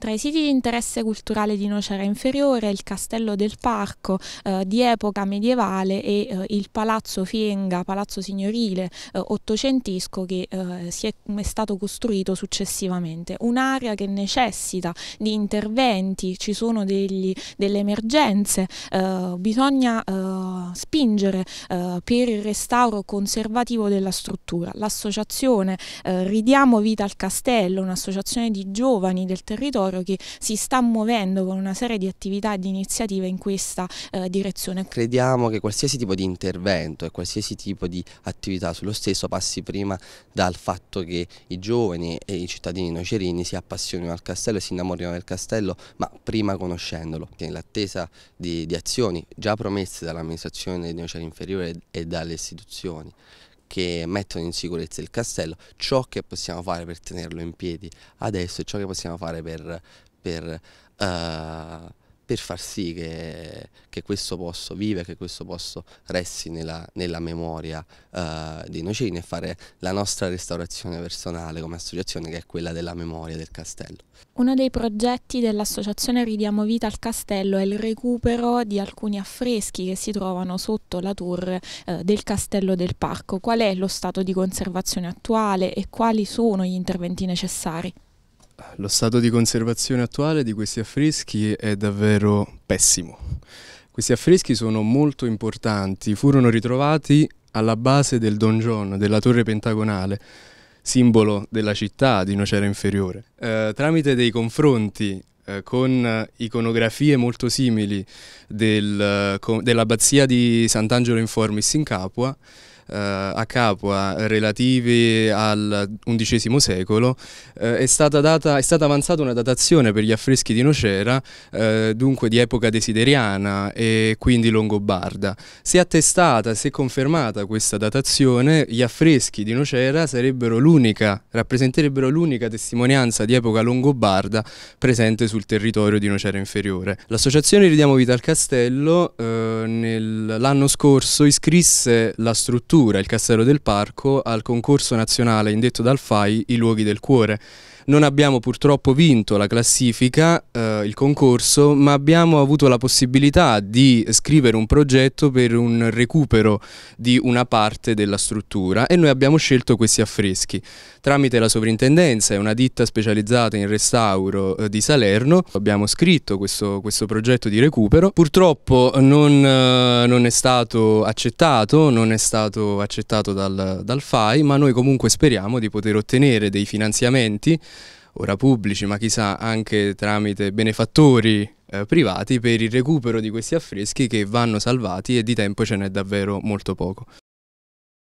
Tra i siti di interesse culturale di Nocera Inferiore il Castello del Parco eh, di epoca medievale e eh, il Palazzo Fienga, palazzo signorile eh, ottocentesco che eh, si è, è stato costruito successivamente. Un'area che necessita di interventi, ci sono degli, delle emergenze, eh, bisogna eh, spingere per il restauro conservativo della struttura. L'associazione Ridiamo Vita al Castello, un'associazione di giovani del territorio, territorio che si sta muovendo con una serie di attività e di iniziative in questa eh, direzione. Crediamo che qualsiasi tipo di intervento e qualsiasi tipo di attività sullo stesso passi prima dal fatto che i giovani e i cittadini nocerini si appassionino al castello e si innamorino del castello, ma prima conoscendolo. Nell'attesa di, di azioni già promesse dall'amministrazione di Nocera Inferiore e dalle istituzioni che mettono in sicurezza il castello, ciò che possiamo fare per tenerlo in piedi adesso e ciò che possiamo fare per, per uh, per far sì che, che, questo posto vive, che questo posto resti nella, nella memoria eh, dei nocini e fare la nostra restaurazione personale come associazione che è quella della memoria del castello. Uno dei progetti dell'associazione Ridiamo Vita al Castello è il recupero di alcuni affreschi che si trovano sotto la tour eh, del castello del parco. Qual è lo stato di conservazione attuale e quali sono gli interventi necessari? Lo stato di conservazione attuale di questi affreschi è davvero pessimo. Questi affreschi sono molto importanti, furono ritrovati alla base del donjon, della torre pentagonale, simbolo della città di Nocera Inferiore. Eh, tramite dei confronti eh, con iconografie molto simili del, eh, dell'abbazia di Sant'Angelo in Formis in Capua, eh, a Capua relativi al XI secolo, eh, è stata, data, è, stata avanzata una datazione per gli affreschi di Nocera, eh, dunque di epoca desideriana e quindi longobarda. Se attestata, se confermata questa datazione, gli affreschi di Nocera l'unica, rappresenterebbero l'unica testimonianza di epoca longobarda presente sul territorio di Nocera Inferiore. L'associazione Ridiamo Vita al Castello eh, l'anno scorso iscrisse la struttura scultura Il Castello del Parco al concorso nazionale indetto dal FAI I Luoghi del Cuore. Non abbiamo purtroppo vinto la classifica, eh, il concorso, ma abbiamo avuto la possibilità di scrivere un progetto per un recupero di una parte della struttura e noi abbiamo scelto questi affreschi. Tramite la sovrintendenza e una ditta specializzata in restauro eh, di Salerno abbiamo scritto questo, questo, progetto di recupero. Purtroppo non, eh, non è stato accettato, non è stato accettato dal, dal FAI, ma noi comunque speriamo di poter ottenere dei finanziamenti, ora pubblici, ma chissà anche tramite benefattori eh, privati per il recupero di questi affreschi che vanno salvati e di tempo ce n'è davvero molto poco.